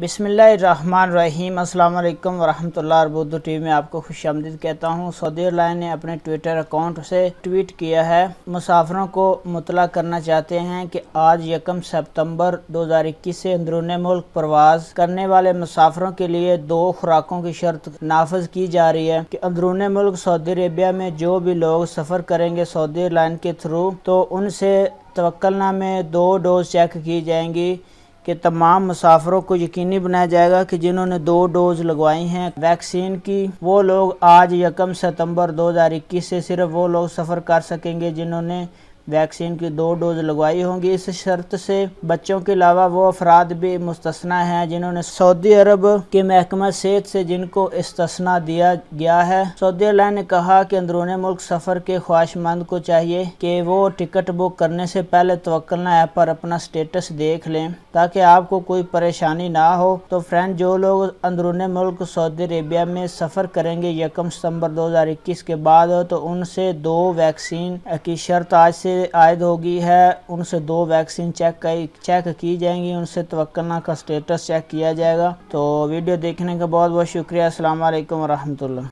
बिसमीम अल्लाम वरहमल्ला अरबुद्दू टी में आपको खुश आमदीद कहता हूँ सऊदी एयरलाइन ने अपने ट्विटर अकाउंट से ट्वीट किया है मुसाफरों को मुतला करना चाहते हैं कि आज यकम सितंबर 2021 से अंदरून मुल्क प्रवास करने वाले मुसाफरों के लिए दो खुराकों की शर्त नाफज की जा रही है कि अंदरून मुल्क सऊदी अरेबिया में जो भी लोग सफ़र करेंगे सऊदी एयरलाइन के थ्रू तो उनसे तवक्लना में दो डोज चेक की जाएंगी कि तमाम मुसाफरों को यकीनी बनाया जाएगा कि जिन्होंने दो डोज लगवाई हैं वैक्सीन की वो लोग आज यकम सितंबर 2021 से सिर्फ वो लोग सफ़र कर सकेंगे जिन्होंने वैक्सीन की दो डोज लगवाई होंगी इस शर्त से बच्चों के अलावा वो अफराद भी मुस्तना हैं जिन्होंने सऊदी अरब के महकमा सेहत से जिनको इस्तना दिया गया है सऊदी अरब ने कहा कि अंदरून मुल्क सफ़र के ख्वाहिशमंद को चाहिए कि वो टिकट बुक करने से पहले तवक्लना ऐप पर अपना स्टेटस देख लें ताकि आपको कोई परेशानी ना हो तो फ्रेंड जो लोग अंदरून मुल्क सऊदी अरेबिया में सफ़र करेंगे यकम सितम्बर दो हज़ार इक्कीस के बाद तो उनसे दो वैक्सीन की शर्त आज से आयद होगी है उनसे दो वैक्सीन चेक कई चेक की जाएंगी उनसे तवक्ना का स्टेटस चेक किया जाएगा तो वीडियो देखने का बहुत बहुत शुक्रिया असल वरहमल